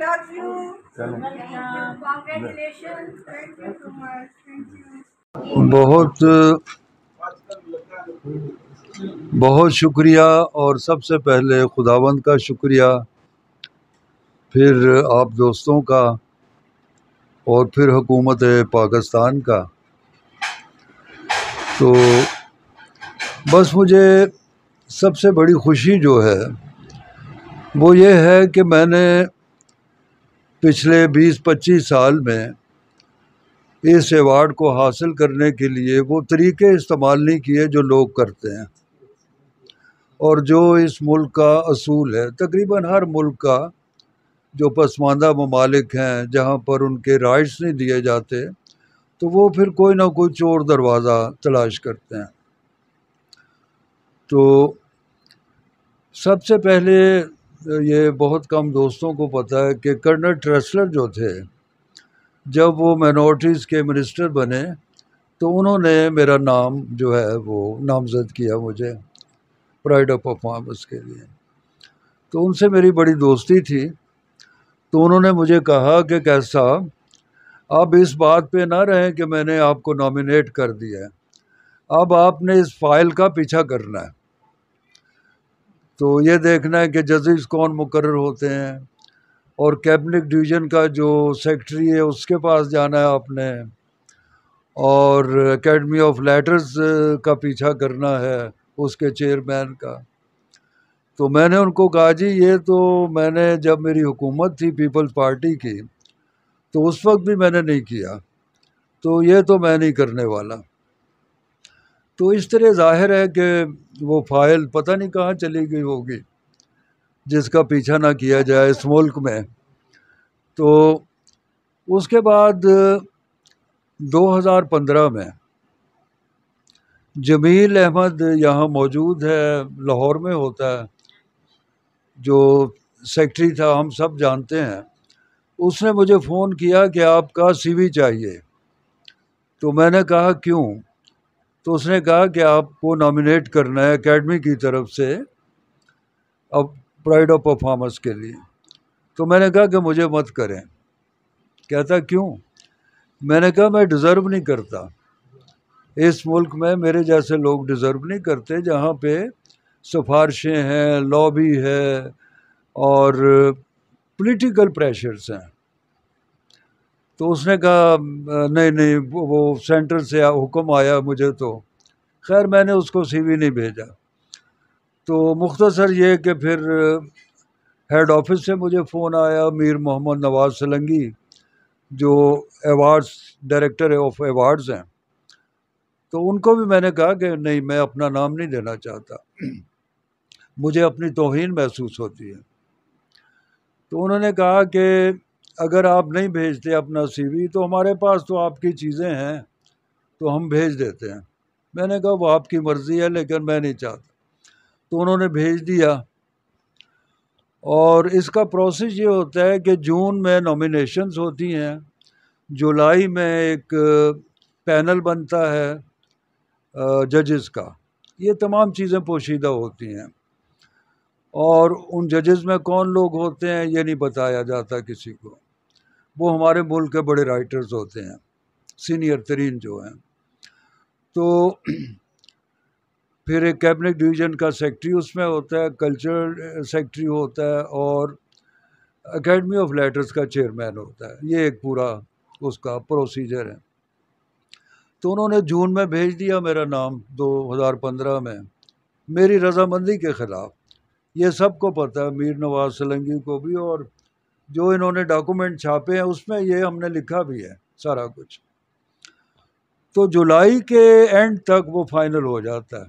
loves you. बहुत बहुत शुक्रिया और सबसे पहले खुदावंद का शुक्रिया फिर आप दोस्तों का और फिर हुकूमत पाकिस्तान का तो बस मुझे सबसे बड़ी खुशी जो है वो ये है कि मैंने पिछले 20-25 साल में इस एवार्ड को हासिल करने के लिए वो तरीके इस्तेमाल नहीं किए जो लोग करते हैं और जो इस मुल्क का असूल है तकरीबन हर मुल्क का जो पसमानदा ममालिक हैं जहाँ पर उनके राइट्स नहीं दिए जाते तो वो फिर कोई ना कोई चोर दरवाज़ा तलाश करते हैं तो सबसे पहले ये बहुत कम दोस्तों को पता है कि कर्नल ट्रेसलर जो थे जब वो मिनोरिटीज़ के मिनिस्टर बने तो उन्होंने मेरा नाम जो है वो नामजद किया मुझे प्राइड ऑफ परफॉर्मेंस के लिए तो उनसे मेरी बड़ी दोस्ती थी तो उन्होंने मुझे कहा कि कैसा आप इस बात पे ना रहें कि मैंने आपको नॉमिनेट कर दिया है अब आपने इस फाइल का पीछा करना है तो ये देखना है कि जजेस कौन मुकर होते हैं और कैबिनेट डिवीज़न का जो सेक्रेटरी है उसके पास जाना है आपने और एकेडमी ऑफ लेटर्स का पीछा करना है उसके चेयरमैन का तो मैंने उनको कहा जी ये तो मैंने जब मेरी हुकूमत थी पीपल्स पार्टी की तो उस वक्त भी मैंने नहीं किया तो ये तो मैं नहीं करने वाला तो इस तरह जाहिर है कि वो फाइल पता नहीं कहाँ चली गई होगी जिसका पीछा ना किया जाए इस मुल्क में तो उसके बाद 2015 में जमील अहमद यहाँ मौजूद है लाहौर में होता है जो सेक्रेटरी था हम सब जानते हैं उसने मुझे फ़ोन किया कि आपका सीवी चाहिए तो मैंने कहा क्यों तो उसने कहा कि आपको नॉमिनेट करना है एकेडमी की तरफ से अब प्राइड ऑफ परफॉर्मेंस के लिए तो मैंने कहा कि मुझे मत करें कहता क्यों मैंने कहा मैं डिज़र्व नहीं करता इस मुल्क में मेरे जैसे लोग डिज़र्व नहीं करते जहाँ पे सिफारशें हैं लॉबी है और पॉलिटिकल प्रेशर्स हैं तो उसने कहा नहीं नहीं वो सेंटर से हुक्म आया मुझे तो खैर मैंने उसको सीवी नहीं भेजा तो मुख्तसर ये कि फिर हेड ऑफिस से मुझे फ़ोन आया मीर मोहम्मद नवाज सलंगी जो एवार्ड्स डायरेक्टर ऑफ एवार्ड्स हैं तो उनको भी मैंने कहा कि नहीं मैं अपना नाम नहीं देना चाहता मुझे अपनी तोहन महसूस होती है तो उन्होंने कहा कि अगर आप नहीं भेजते अपना सीवी तो हमारे पास तो आपकी चीज़ें हैं तो हम भेज देते हैं मैंने कहा वो आपकी मर्ज़ी है लेकिन मैं नहीं चाहता तो उन्होंने भेज दिया और इसका प्रोसेस ये होता है कि जून में नॉमिनेशंस होती हैं जुलाई में एक पैनल बनता है जजेस का ये तमाम चीज़ें पोशीदा होती हैं और उन जजेस में कौन लोग होते हैं ये नहीं बताया जाता किसी को वो हमारे मुल्क के बड़े राइटर्स होते हैं सीनियर तरीन जो हैं तो फिर एक कैबिनेट डिवीज़न का सेक्रेटरी उसमें होता है कल्चर सेक्रेटरी uh, होता है और एकेडमी ऑफ लेटर्स का चेयरमैन होता है ये एक पूरा उसका प्रोसीजर है तो उन्होंने जून में भेज दिया मेरा नाम 2015 में मेरी रजामंदी के ख़िलाफ़ ये सबको पता है मीर नवाज सलंगी को भी और जो इन्होंने डॉक्यूमेंट छापे हैं उसमें ये हमने लिखा भी है सारा कुछ तो जुलाई के एंड तक वो फाइनल हो जाता है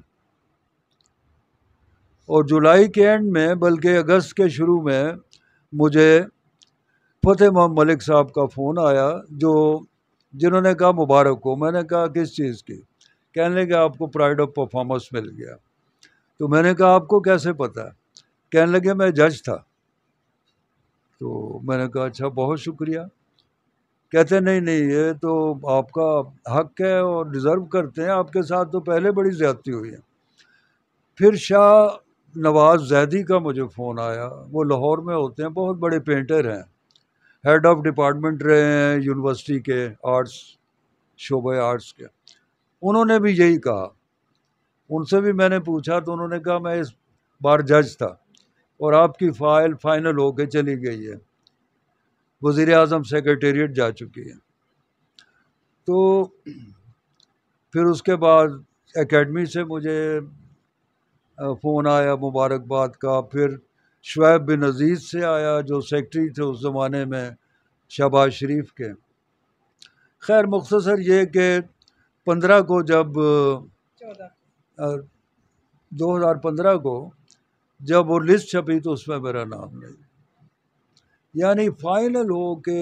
और जुलाई के एंड में बल्कि अगस्त के शुरू में मुझे फतेह मोहम्मद मलिक साहब का फ़ोन आया जो जिन्होंने कहा मुबारक हो मैंने कहा किस चीज़ की कहने लगे आपको प्राइड ऑफ परफॉर्मेंस मिल गया तो मैंने कहा आपको कैसे पता कहने लगे मैं जज था तो मैंने कहा अच्छा बहुत शुक्रिया कहते नहीं नहीं ये तो आपका हक है और डिज़र्व करते हैं आपके साथ तो पहले बड़ी ज़्यादती हुई है फिर शाह नवाज़ जैदी का मुझे फ़ोन आया वो लाहौर में होते हैं बहुत बड़े पेंटर हैं हेड ऑफ डिपार्टमेंट रहे हैं यूनिवर्सिटी के आर्ट्स शोबे आर्ट्स के उन्होंने भी यही कहा उनसे भी मैंने पूछा तो उन्होंने कहा मैं इस बार जज था और आपकी फ़ाइल फ़ाइनल होके चली गई है वज़ी अजम सेक्रटेरिएट जा चुकी है तो फिर उसके बाद एकेडमी से मुझे फ़ोन आया मुबारकबाद का फिर शुएब बिन अजीज़ से आया जो सेक्रटरी थे उस ज़माने में शहबाज शरीफ के खैर मख्तसर ये कि पंद्रह को जब दो हज़ार पंद्रह को जब वो लिस्ट छपी तो उसमें मेरा नाम नहीं यानी फाइनल हो के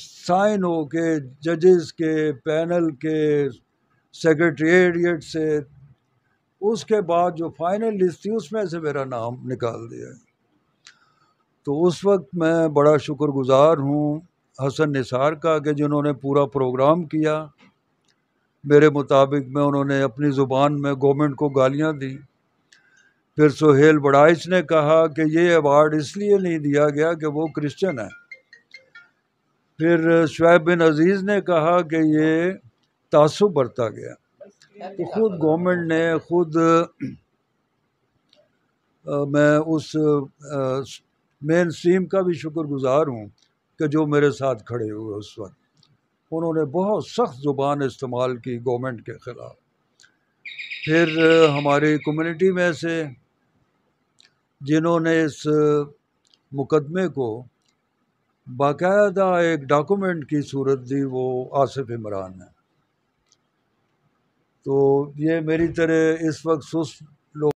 साइन हो के जजेस के पैनल के सेक्रेटेरिएट से उसके बाद जो फाइनल लिस्ट थी उसमें से मेरा नाम निकाल दिया तो उस वक्त मैं बड़ा शुक्रगुजार हूँ हसन निसार का कि जिन्होंने पूरा प्रोग्राम किया मेरे मुताबिक में उन्होंने अपनी ज़ुबान में गवर्नमेंट को गालियाँ दी फिर सोहेल बड़ाइस ने कहा कि ये अवार्ड इसलिए नहीं दिया गया कि वो क्रिश्चियन है फिर शुब बिन अजीज़ ने कहा कि ये तासुब बरता गया तो खुद गवर्नमेंट ने खुद आ, मैं उस मेन स्ट्रीम का भी शुक्रगुजार हूँ कि जो मेरे साथ खड़े हुए उस वक्त उन्होंने बहुत सख्त ज़ुबान इस्तेमाल की गवर्नमेंट के ख़िलाफ़ फिर हमारी कम्युनिटी में से जिन्होंने इस मुकदमे को बाकायदा एक डॉक्यूमेंट की सूरत दी वो आसिफ इमरान हैं तो ये मेरी तरह इस वक्त सुस्त